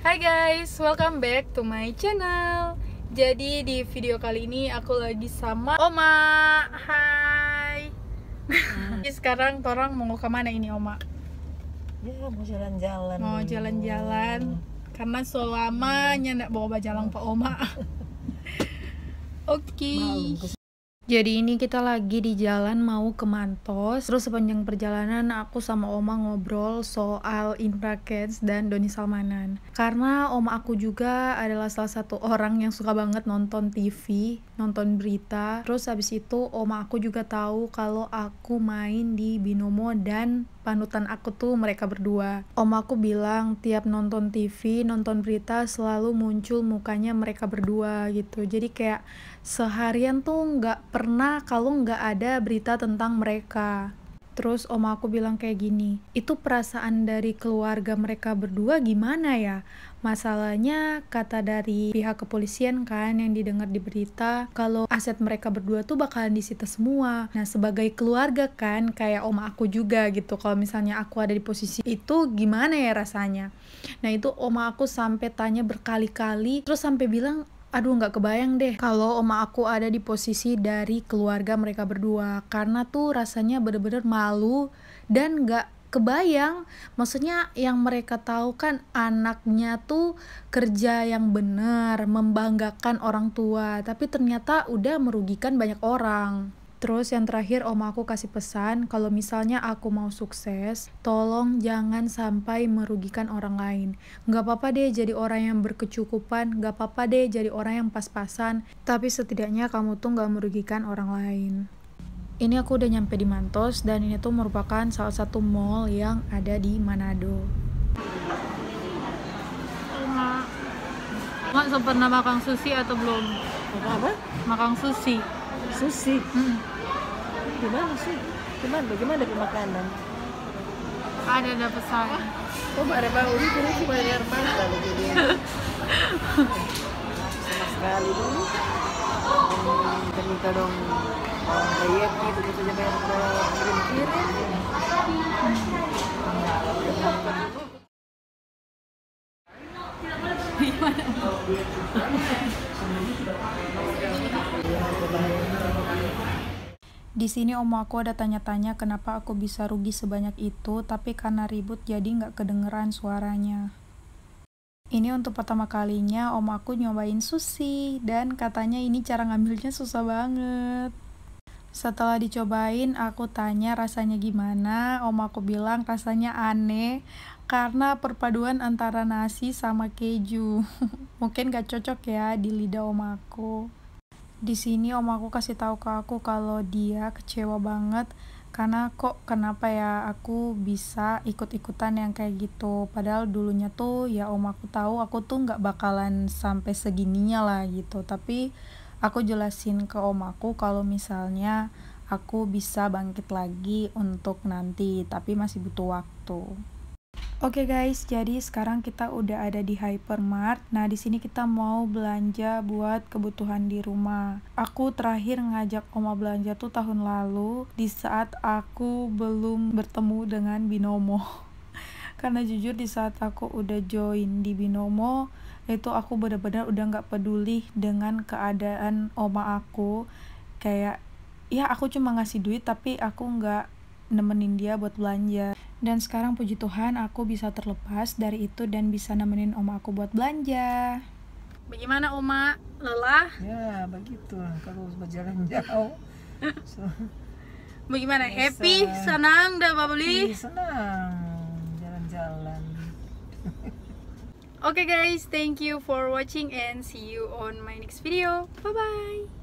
Hai guys, welcome back to my channel Jadi di video kali ini aku lagi sama Oma Hai hmm. Jadi sekarang orang mau ke mana ini Oma? Ya mau jalan-jalan Mau jalan-jalan Karena selamanya nak bawa bajalang Pak Oma Oke okay. Jadi ini kita lagi di jalan mau ke Mantos. Terus sepanjang perjalanan aku sama Oma ngobrol soal Indra Kents dan Doni Salmanan. Karena Oma aku juga adalah salah satu orang yang suka banget nonton TV, nonton berita. Terus habis itu Oma aku juga tahu kalau aku main di Binomo dan panutan aku tuh mereka berdua. Oma aku bilang tiap nonton TV, nonton berita selalu muncul mukanya mereka berdua gitu. Jadi kayak seharian tuh nggak pernah kalau nggak ada berita tentang mereka. Terus om aku bilang kayak gini, itu perasaan dari keluarga mereka berdua gimana ya? Masalahnya kata dari pihak kepolisian kan yang didengar di berita kalau aset mereka berdua tuh bakalan disita semua. Nah sebagai keluarga kan kayak om aku juga gitu kalau misalnya aku ada di posisi itu gimana ya rasanya? Nah itu om aku sampai tanya berkali-kali terus sampai bilang Aduh nggak kebayang deh kalau oma aku ada di posisi dari keluarga mereka berdua karena tuh rasanya bener-bener malu dan nggak kebayang maksudnya yang mereka tahu kan anaknya tuh kerja yang benar membanggakan orang tua tapi ternyata udah merugikan banyak orang Terus yang terakhir om aku kasih pesan kalau misalnya aku mau sukses, tolong jangan sampai merugikan orang lain. Gak apa-apa deh jadi orang yang berkecukupan, gak apa-apa deh jadi orang yang pas-pasan, tapi setidaknya kamu tuh gak merugikan orang lain. Ini aku udah nyampe di Mantos dan ini tuh merupakan salah satu mall yang ada di Manado. Mak sempat makan sushi atau belum? Apa? Makan sushi. Susi. hmm. gimana sih gimana bagaimana makanan? ada ada pesan oh ada bau ini dulu cuma ada air mata jadi sama sekali dong. Hmm, kita minta dong orang eh, kaya gitu kita jangan kirim kirim gimana Di sini om aku ada tanya-tanya kenapa aku bisa rugi sebanyak itu, tapi karena ribut jadi nggak kedengeran suaranya. Ini untuk pertama kalinya om aku nyobain sushi, dan katanya ini cara ngambilnya susah banget. Setelah dicobain, aku tanya rasanya gimana. Om aku bilang rasanya aneh karena perpaduan antara nasi sama keju. Mungkin gak cocok ya di lidah om aku di sini om aku kasih tahu ke aku kalau dia kecewa banget karena kok kenapa ya aku bisa ikut-ikutan yang kayak gitu padahal dulunya tuh ya om aku tahu aku tuh nggak bakalan sampai segininya lah gitu tapi aku jelasin ke om aku kalau misalnya aku bisa bangkit lagi untuk nanti tapi masih butuh waktu Oke okay guys, jadi sekarang kita udah ada di hypermart. Nah, di sini kita mau belanja buat kebutuhan di rumah. Aku terakhir ngajak Oma belanja tuh tahun lalu di saat aku belum bertemu dengan Binomo. Karena jujur di saat aku udah join di Binomo, itu aku benar-benar udah nggak peduli dengan keadaan Oma aku. Kayak, ya aku cuma ngasih duit tapi aku nggak nemenin dia buat belanja. Dan sekarang puji Tuhan aku bisa terlepas dari itu dan bisa nemenin oma aku buat belanja. Bagaimana oma? Lelah? Ya, begitu kalau berjalan jauh. So, Bagaimana? Bisa. Happy? Senang dah Pak Beli? Senang jalan-jalan. okay guys, thank you for watching and see you on my next video. Bye-bye!